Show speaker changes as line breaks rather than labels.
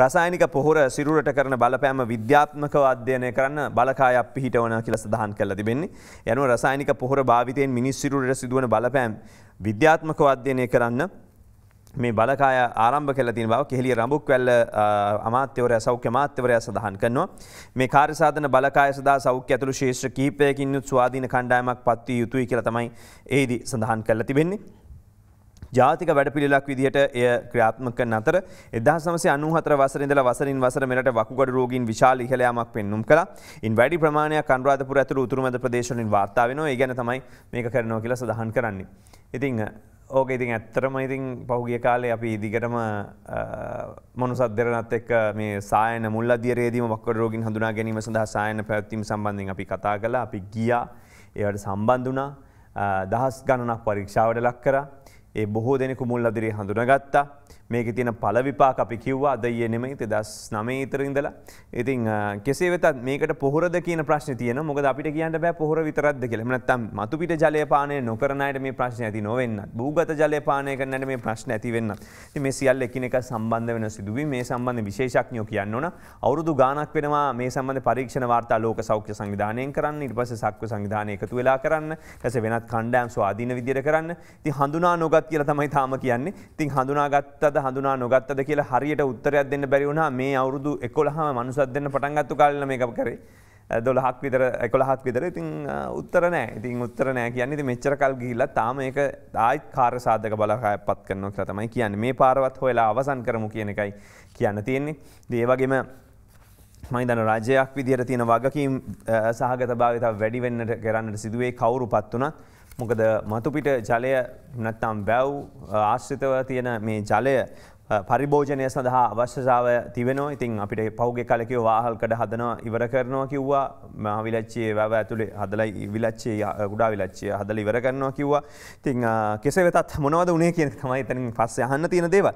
රසායනික පොහොර සිරුරට කරන බලපෑම විද්‍යාත්මක අධ්‍යයනය කරන්න බලකායක් පිහිටවන කියලා සඳහන් කළ තිබෙන්නේ. යනුව රසායනික පොහොර භාවිතයෙන් මිනිස් සිරුරට සිදුවන බලපෑම් විද්‍යාත්මක අධ්‍යයනය කරන්න මේ බලකාය ආරම්භ කළ තින බව කෙහෙලිය රඹුක් වැල්ල අමාත්‍යවරය සෞඛ්‍ය මාත්‍යවරයා සඳහන් කරනවා. මේ කාර්යසාධන බලකාය සදා සෞඛ්‍ය ඇතුළු ශේෂ්‍ර කීපයකින් යුත් ස්වාධීන කණ්ඩායමක් පත්වී යුතුයි කියලා තමයි ඒදී සඳහන් කළ තිබෙන්නේ. ජාතික වැඩපිළිලක් විදිහට එය ක්‍රියාත්මක කරන අතර 1994 වසරේ ඉඳලා වසරින් වසර මෙරට වකුගඩු රෝගීන් විශාල ඉහළයාමක් පෙන්눔 කළා. ඉන් වැඩි ප්‍රමාණයක් අනුරාධපුර ඇතුළු උතුරු මැද ප්‍රදේශ වලින් වාර්තා වෙනවා. ඒ ගැන තමයි මේක කරනවා කියලා සඳහන් කරන්නේ. ඉතින් ඕක ඉතින් ඇත්තරම ඉතින් පහුගිය කාලේ අපි දිගටම මොනුසත් දෙරනත් එක් මේ සායන මුල්ල දියරේදීම වක්කඩ රෝගින් හඳුනා ගැනීම සඳහා සායන පැවැත්වීම සම්බන්ධයෙන් අපි කතා කළා අපි ගියා ඒවට සම්බන්ධ වුණා දහස් ගණනක් පරීක්ෂාවට ලක් කරා ඒ බොහෝ දෙනෙකු මුල් අදිරේ හඳුනගත්තා. මේක තියෙන පලවිපාක අපි කිව්වා අදයේ නෙමයි තෙදස් නමේතර ඉඳලා. ඉතින් කෙසේ වෙතත් මේකට පොහොරද කියන ප්‍රශ්න තියෙන මොකද අපිට කියන්න බෑ පොහොර විතරක්ද කියලා. නැත්නම් මතුපිට ජලය පානය නොකරන අයට මේ ප්‍රශ්න ඇති නොවෙන්නත්. භූගත ජලය පානය කරන අයට මේ ප්‍රශ්න ඇති වෙන්නත්. ඉතින් මේ සියල්ල එකිනෙක සම්බන්ධ වෙන සිදුවීම් මේ සම්බන්ධ විශේෂඥයෝ කියන්න ඕන. අවුරුදු ගාණක් වෙනවා මේ සම්බන්ධ පරීක්ෂණ වාර්තා ලෝක සෞඛ්‍ය සංවිධානයෙන් කරන්න. ඊට පස්සේ සක්ව සංවිධානය එකතු වෙලා කරන්න. ඊට වෙනත් කණ්ඩායම් ස්වාධීන විදියට කරන්න. ඉතින් හඳුනා නොගත් කියලා තමයි තාම කියන්නේ. ඉතින් හඳුනාගත්ත අද හඳුනා නොගත්තද කියලා හරියට උත්තරයක් දෙන්න බැරි වුණා මේ අවුරුදු 11ම මනුස්සයෙක් දෙන්න පටන් ගත්ත කාලේ මේක කරේ 12ක් විතර 11ක් විතර ඉතින් උත්තර නැහැ. ඉතින් උත්තර නැහැ කියන්නේ ඉතින් මෙච්චර කල් ගිහිල්ලා තාම මේක ආයිත් කාර්ය සාධක බලකායපත් කරනවා කියලා තමයි කියන්නේ. මේ පාරවත් හොයලා අවසන් කරමු කියන එකයි කියන්න තියෙන්නේ. ඉතින් ඒ වගේම මහිතන රාජ්‍යයක් විදිහට තියෙන වගකීම් සහගතභාවය තව වැඩි වෙන්නට කරන්නට සිදුවේ කවුරු පත් වුණත් මොකද මතුපිට ජලය නැත්තම් වැව් ආශ්‍රිතව තියෙන මේ ජලය පරිභෝජනය සඳහා අවශ්‍යසාාව තිවෙනවා ඉතින් අපිට පෞග කලකව වාහල්කට හදනවා ඉවර කරනවා කිව්වා මහවිලච්චේ වැව ඇතුළේ හදලයි විලච්චේ ගුඩා විලච්චේ හදල ඉවර කරනවා කිව්වා තිං කෙසේ වෙතත් මොනවද උනේ කියන තමයි තනින් පස්ස යහන්න තියෙන දේවල්.